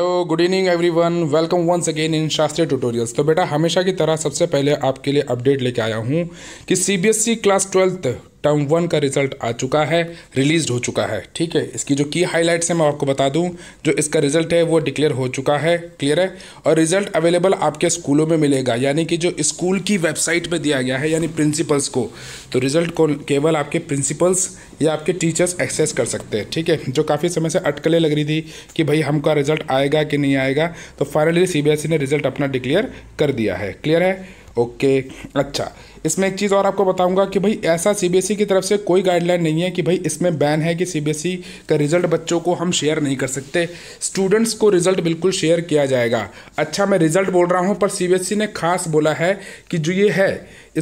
hello good evening everyone welcome once again in Shastriya tutorials तो बेटा हमेशा की तरह सबसे पहले आपके लिए अपडेट लेके आया हूँ कि CBSE class twelfth term one का रिजल्ट आ चुका है रिलीज हो चुका है ठीक है इसकी जो की हाईलाइट्स हैं मैं आपको बता दूं जो इसका रिजल्ट है वो डिक्लेयर हो चुका है क्लियर है और रिजल्ट अवेलेबल आपके स्कूलों में मिलेगा यानी कि जो स्कूल की वेबसाइट पर दिया गया है यानी प्रिंसिपल्स को तो रिजल्ट को केवल आपके प्रिंसिपल्स या आपके टीचर्स एक्सेस कर सकते हैं ठीक है जो काफ़ी समय से अटकलें लग रही थी कि भाई हमका रिजल्ट आएगा कि नहीं आएगा तो फाइनली सी e ने रिजल्ट अपना डिक्लेयर कर दिया है क्लियर है ओके अच्छा इसमें एक चीज़ और आपको बताऊंगा कि भाई ऐसा सीबीएसई e की तरफ से कोई गाइडलाइन नहीं है कि भाई इसमें बैन है कि सीबीएसई e का रिजल्ट बच्चों को हम शेयर नहीं कर सकते स्टूडेंट्स को रिजल्ट बिल्कुल शेयर किया जाएगा अच्छा मैं रिजल्ट बोल रहा हूँ पर सीबीएसई e ने खास बोला है कि जो ये है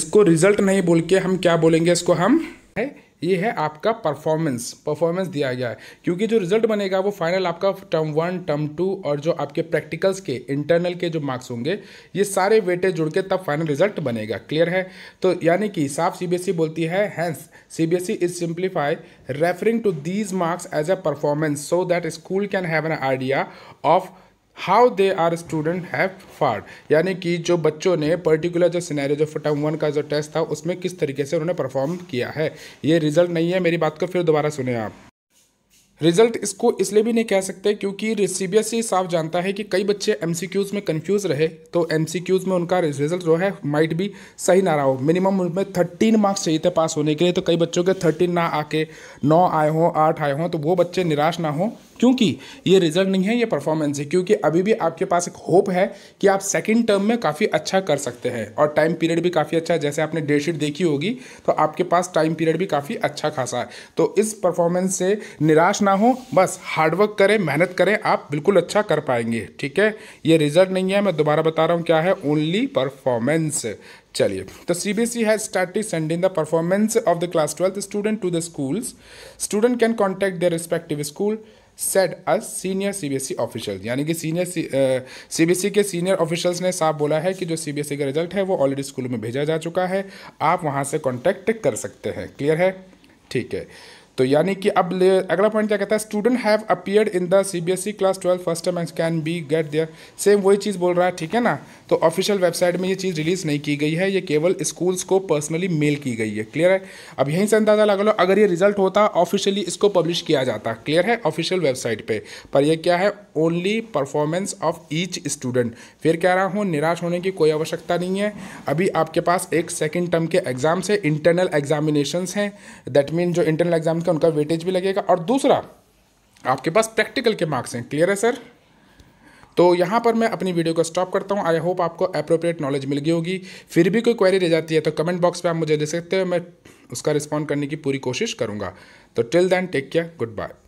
इसको रिजल्ट नहीं बोल के हम क्या बोलेंगे इसको हम है ये है आपका परफॉर्मेंस परफॉर्मेंस दिया गया है क्योंकि जो रिजल्ट बनेगा वो फाइनल आपका टर्म वन टर्म टू और जो आपके प्रैक्टिकल्स के इंटरनल के जो मार्क्स होंगे ये सारे वेटेज जुड़ के तब फाइनल रिजल्ट बनेगा क्लियर है तो यानी कि साफ सीबीएसई e बोलती है hence CBSE is simplify referring to these marks as a performance so that school can have an idea of how they are student have fared यानी कि जो बच्चों ने पर्टिकुलर जो सिनेरियो जो फटम वन का जो टेस्ट था उसमें किस तरीके से उन्होंने परफॉर्म किया है ये रिजल्ट नहीं है मेरी बात को फिर दोबारा सुने आप रिजल्ट इसको इसलिए भी नहीं कह सकते क्योंकि सीबीएसई साफ जानता है कि कई बच्चे क्यूज़ में कन्फ्यूज़ रहे तो क्यूज़ में उनका रिजल्ट जो है माइट भी सही ना रहा हो मिनिमम उनमें थर्टीन मार्क्स चाहिए थे पास होने के लिए तो कई बच्चों के थर्टीन ना आके नौ आए हों आठ आए हों तो वो बच्चे निराश ना हों क्योंकि ये रिजल्ट नहीं है ये परफॉर्मेंस है क्योंकि अभी भी आपके पास एक होप है कि आप सेकेंड टर्म में काफ़ी अच्छा कर सकते हैं और टाइम पीरियड भी काफ़ी अच्छा है जैसे आपने डेट शीट देखी होगी तो आपके पास टाइम पीरियड भी काफ़ी अच्छा खासा है तो इस परफॉर्मेंस से निराश ना हो बस हार्डवर्क करें मेहनत करें आप बिल्कुल अच्छा कर पाएंगे ठीक है ये रिजल्ट नहीं है मैं दोबारा बता रहा हूँ क्या है ओनली परफॉर्मेंस चलिए तो C B S E has started sending the performance of the class twelfth student to the schools student can contact their respective school said a senior C B S E official यानी कि senior C B S E के senior officials ने साफ बोला है कि जो सी B S ई का रिजल्ट है वो ऑलरेडी स्कूल में भेजा जा चुका है आप वहाँ से कॉन्टैक्ट कर सकते हैं क्लियर है ठीक है तो यानी कि अब अगला पॉइंट क्या कहता है student have appeared in the C B S E class twelve first time and can be get their same वही चीज़ बोल रहा है ठीक है ना तो ऑफिशियल वेबसाइट में ये चीज़ रिलीज़ नहीं की गई है ये केवल स्कूल्स को पर्सनली मेल की गई है क्लियर है अब यहीं से अंदाज़ा लगा लो अगर ये रिजल्ट होता ऑफिशियली इसको पब्लिश किया जाता क्लियर है ऑफिशियल वेबसाइट पर पर यह क्या है only performance of each student फिर कह रहा हूँ निराश होने की कोई आवश्यकता नहीं है अभी आपके पास एक सेकेंड टर्म के एग्जाम्स है इंटरनल एग्जामिनेशन हैं दैट मीन जो इंटरनल एग्जाम तो उनका वेटेज भी लगेगा और दूसरा आपके पास प्रैक्टिकल के मार्क्स हैं क्लियर है सर तो यहाँ पर मैं अपनी वीडियो को स्टॉप करता हूँ आई होप आपको अप्रोप्रिएट नॉलेज मिल गई होगी फिर भी कोई क्वेरी रह जाती है तो कमेंट बॉक्स पर आप मुझे दे सकते हो मैं उसका रिस्पॉन्ड करने की पूरी कोशिश करूँगा तो till then take care good bye